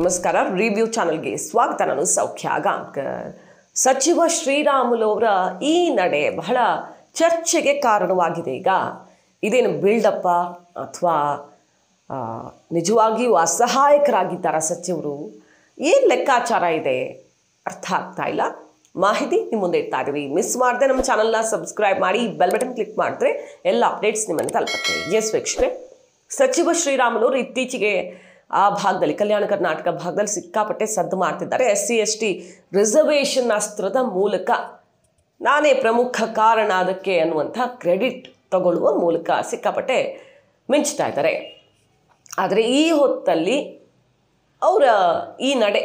ನಮಸ್ಕಾರ ರಿವ್ಯೂ ಚಾನಲ್ಗೆ ಸ್ವಾಗತ ನಾನು ಸೌಖ್ಯ ಗಾಂಕರ್ ಸಚಿವ ಶ್ರೀರಾಮುಲು ಅವರ ಈ ನಡೆ ಬಹಳ ಚರ್ಚೆಗೆ ಕಾರಣವಾಗಿದೆ ಈಗ ಇದೇನು ಬಿಲ್ಡಪ್ಪ ಅಥವಾ ನಿಜವಾಗಿಯೂ ಅಸಹಾಯಕರಾಗಿದ್ದಾರಾ ಸಚಿವರು ಏನು ಲೆಕ್ಕಾಚಾರ ಇದೆ ಅರ್ಥ ಆಗ್ತಾ ಇಲ್ಲ ಮಾಹಿತಿ ನಿಮ್ಮ ಮುಂದೆ ಇಡ್ತಾ ಇದ್ದೀವಿ ಮಿಸ್ ಮಾಡದೆ ನಮ್ಮ ಚಾನಲ್ನ ಸಬ್ಸ್ಕ್ರೈಬ್ ಮಾಡಿ ಬೆಲ್ ಬಟನ್ ಕ್ಲಿಕ್ ಮಾಡಿದ್ರೆ ಎಲ್ಲ ಅಪ್ಡೇಟ್ಸ್ ನಿಮ್ಮನ್ನು ತಲುಪುತ್ತೆ ಎಸ್ ವೀಕ್ಷಕರೇ ಸಚಿವ ಶ್ರೀರಾಮುಲು ಇತ್ತೀಚೆಗೆ ಆ ಭಾಗದಲ್ಲಿ ಕಲ್ಯಾಣ ಕರ್ನಾಟಕ ಭಾಗದಲ್ಲಿ ಸಿಕ್ಕಾಪಟ್ಟೆ ಸದ್ದು ಮಾಡ್ತಿದ್ದಾರೆ S C S T reservation ಅಸ್ತ್ರದ ಮೂಲಕ ನಾನೇ ಪ್ರಮುಖ ಕಾರಣ ಅದಕ್ಕೆ ಅನ್ನುವಂಥ ಕ್ರೆಡಿಟ್ ತಗೊಳ್ಳುವ ಮೂಲಕ ಸಿಕ್ಕಾಪಟ್ಟೆ ಮಿಂಚ್ತಾ ಇದ್ದಾರೆ ಆದರೆ ಈ ಹೊತ್ತಲ್ಲಿ ಅವರ ಈ ನಡೆ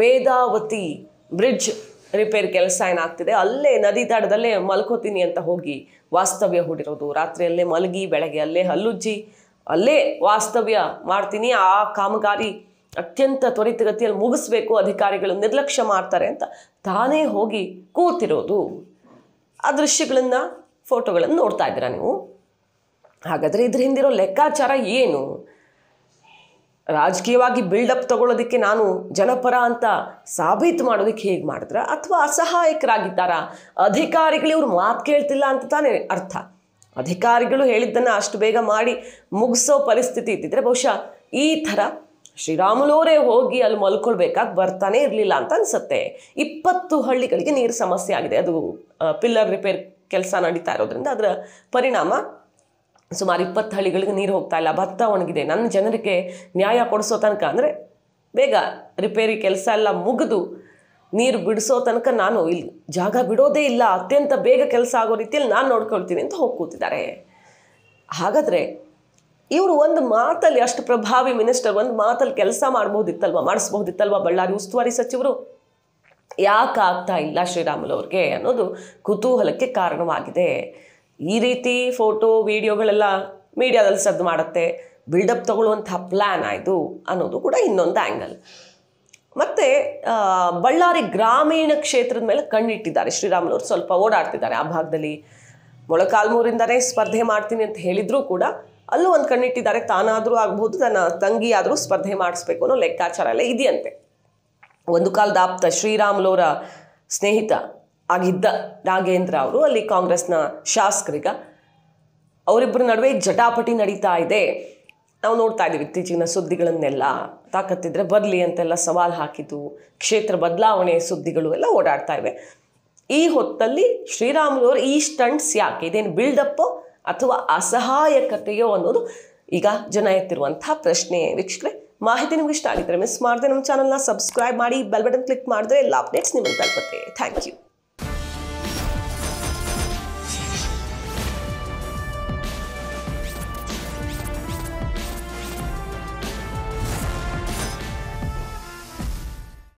ವೇದಾವತಿ ಬ್ರಿಡ್ಜ್ ರಿಪೇರ್ ಕೆಲಸ ಏನಾಗ್ತಿದೆ ಅಲ್ಲೇ ನದಿ ತಡದಲ್ಲೇ ಮಲ್ಕೋತೀನಿ ಅಂತ ಹೋಗಿ ವಾಸ್ತವ್ಯ ಹೂಡಿರೋದು ರಾತ್ರಿಯಲ್ಲೇ ಮಲಗಿ ಬೆಳಗ್ಗೆ ಅಲ್ಲೇ ಹಲ್ಲುಜ್ಜಿ ಅಲ್ಲೇ ವಾಸ್ತವ್ಯ ಮಾಡ್ತೀನಿ ಆ ಕಾಮಗಾರಿ ಅತ್ಯಂತ ತ್ವರಿತಗತಿಯಲ್ಲಿ ಮುಗಿಸ್ಬೇಕು ಅಧಿಕಾರಿಗಳು ನಿರ್ಲಕ್ಷ್ಯ ಮಾಡ್ತಾರೆ ಅಂತ ತಾನೇ ಹೋಗಿ ಕೂತಿರೋದು ಆ ದೃಶ್ಯಗಳನ್ನು ಫೋಟೋಗಳನ್ನು ನೋಡ್ತಾ ಇದ್ದೀರಾ ನೀವು ಹಾಗಾದರೆ ಇದ್ರ ಹಿಂದಿರೋ ಲೆಕ್ಕಾಚಾರ ಏನು ರಾಜಕೀಯವಾಗಿ ಬಿಲ್ಡಪ್ ತಗೊಳ್ಳೋದಕ್ಕೆ ನಾನು ಜನಪರ ಅಂತ ಸಾಬೀತು ಮಾಡೋದಕ್ಕೆ ಹೇಗೆ ಮಾಡಿದ್ರ ಅಥವಾ ಅಸಹಾಯಕರಾಗಿದ್ದಾರಾ ಅಧಿಕಾರಿಗಳು ಇವ್ರು ಮಾತು ಕೇಳ್ತಿಲ್ಲ ಅಂತ ತಾನೇ ಅರ್ಥ ಅಧಿಕಾರಿಗಳು ಹೇಳಿದ್ದನ್ನು ಅಷ್ಟು ಬೇಗ ಮಾಡಿ ಮುಗಿಸೋ ಪರಿಸ್ಥಿತಿ ಇದ್ದಿದ್ರೆ ಬಹುಶಃ ಈ ಥರ ಶ್ರೀರಾಮುಲೋರೇ ಹೋಗಿ ಅಲ್ಲಿ ಮಲ್ಕೊಳ್ಬೇಕಾಗಿ ಬರ್ತಾನೆ ಇರಲಿಲ್ಲ ಅಂತ ಅನಿಸುತ್ತೆ ಇಪ್ಪತ್ತು ಹಳ್ಳಿಗಳಿಗೆ ನೀರು ಸಮಸ್ಯೆ ಆಗಿದೆ ಅದು ಪಿಲ್ಲರ್ ರಿಪೇರ್ ಕೆಲಸ ನಡೀತಾ ಇರೋದ್ರಿಂದ ಅದರ ಪರಿಣಾಮ ಸುಮಾರು ಇಪ್ಪತ್ತು ಹಳ್ಳಿಗಳಿಗೆ ನೀರು ಹೋಗ್ತಾ ಇಲ್ಲ ಭತ್ತ ಒಣಗಿದೆ ನನ್ನ ಜನರಿಗೆ ನ್ಯಾಯ ಕೊಡಿಸೋ ತನಕ ಅಂದರೆ ಬೇಗ ರಿಪೇರಿ ಕೆಲಸ ಎಲ್ಲ ಮುಗಿದು ನೀರು ಬಿಡಿಸೋ ತನಕ ನಾನು ಇಲ್ಲಿ ಜಾಗ ಬಿಡೋದೇ ಇಲ್ಲ ಅತ್ಯಂತ ಬೇಗ ಕೆಲಸ ಆಗೋ ರೀತಿಯಲ್ಲಿ ನಾನು ನೋಡ್ಕೊಳ್ತೀನಿ ಅಂತ ಹೋಗಿ ಕೂತಿದ್ದಾರೆ ಹಾಗಾದರೆ ಇವರು ಒಂದು ಮಾತಲ್ಲಿ ಅಷ್ಟು ಪ್ರಭಾವಿ ಮಿನಿಸ್ಟರ್ ಒಂದು ಮಾತಲ್ಲಿ ಕೆಲಸ ಮಾಡ್ಬೋದಿತ್ತಲ್ವ ಮಾಡಿಸ್ಬೋದಿತ್ತಲ್ವ ಬಳ್ಳಾರಿ ಉಸ್ತುವಾರಿ ಸಚಿವರು ಯಾಕೆ ಆಗ್ತಾ ಇಲ್ಲ ಶ್ರೀರಾಮುಲು ಅವ್ರಿಗೆ ಅನ್ನೋದು ಕುತೂಹಲಕ್ಕೆ ಕಾರಣವಾಗಿದೆ ಈ ರೀತಿ ಫೋಟೋ ವಿಡಿಯೋಗಳೆಲ್ಲ ಮೀಡಿಯಾದಲ್ಲಿ ಸದ್ದು ಮಾಡುತ್ತೆ ಬಿಲ್ಡಪ್ ತಗೊಳ್ಳುವಂಥ ಪ್ಲ್ಯಾನ್ ಆಯಿತು ಅನ್ನೋದು ಕೂಡ ಇನ್ನೊಂದು ಆ್ಯಂಗಲ್ ಮತ್ತು ಬಳ್ಳಾರಿ ಗ್ರಾಮೀಣ ಕ್ಷೇತ್ರದ ಮೇಲೆ ಕಣ್ಣಿಟ್ಟಿದ್ದಾರೆ ಶ್ರೀರಾಮುಲವರು ಸ್ವಲ್ಪ ಓಡಾಡ್ತಿದ್ದಾರೆ ಆ ಭಾಗದಲ್ಲಿ ಮೊಳಕಾಲ್ಮೂರಿಂದನೇ ಸ್ಪರ್ಧೆ ಮಾಡ್ತೀನಿ ಅಂತ ಹೇಳಿದರೂ ಕೂಡ ಅಲ್ಲೂ ಒಂದು ಕಣ್ಣಿಟ್ಟಿದ್ದಾರೆ ತಾನಾದರೂ ಆಗ್ಬೋದು ತನ್ನ ತಂಗಿಯಾದರೂ ಸ್ಪರ್ಧೆ ಮಾಡಿಸ್ಬೇಕು ಅನ್ನೋ ಲೆಕ್ಕಾಚಾರ ಎಲ್ಲ ಇದೆಯಂತೆ ಒಂದು ಕಾಲದ ಆಪ್ತ ಶ್ರೀರಾಮುಲವರ ಸ್ನೇಹಿತ ಆಗಿದ್ದ ರಾಘೇಂದ್ರ ಅವರು ಅಲ್ಲಿ ಕಾಂಗ್ರೆಸ್ನ ಶಾಸಕರಿಗ ಅವರಿಬ್ಬರ ನಡುವೆ ಜಟಾಪಟಿ ನಡೀತಾ ಇದೆ ನಾವು ನೋಡ್ತಾ ಇದ್ದೀವಿ ಇತ್ತೀಚಿನ ಸುದ್ದಿಗಳನ್ನೆಲ್ಲ ತಾಕತ್ತಿದ್ರೆ ಬರಲಿ ಅಂತೆಲ್ಲ ಸವಾಲು ಹಾಕಿದ್ದು ಕ್ಷೇತ್ರ ಬದಲಾವಣೆ ಸುದ್ದಿಗಳು ಎಲ್ಲ ಓಡಾಡ್ತಾ ಇವೆ ಈ ಹೊತ್ತಲ್ಲಿ ಅವರ ಈ ಸ್ಟಂಟ್ಸ್ ಯಾಕೆ ಇದೇನು ಬಿಲ್ಡಪ್ಪೋ ಅಥವಾ ಅಸಹಾಯಕತೆಯೋ ಅನ್ನೋದು ಈಗ ಜನ ಎತ್ತಿರುವಂಥ ಪ್ರಶ್ನೆ ವೀಕ್ಷಕರೆ ಮಾಹಿತಿ ನಿಮ್ಗೆ ಇಷ್ಟ ಆಗಿದ್ರೆ ಮಿಸ್ ಮಾಡಿದೆ ನಮ್ಮ ಚಾನಲ್ನ ಸಬ್ಸ್ಕ್ರೈಬ್ ಮಾಡಿ ಬೆಲ್ ಬಟನ್ ಕ್ಲಿಕ್ ಮಾಡಿದ್ರೆ ಎಲ್ಲ ಅಪ್ಡೇಟ್ಸ್ ನಿಮಗೆ ತಲುಪುತ್ತೆ ಥ್ಯಾಂಕ್ ಯು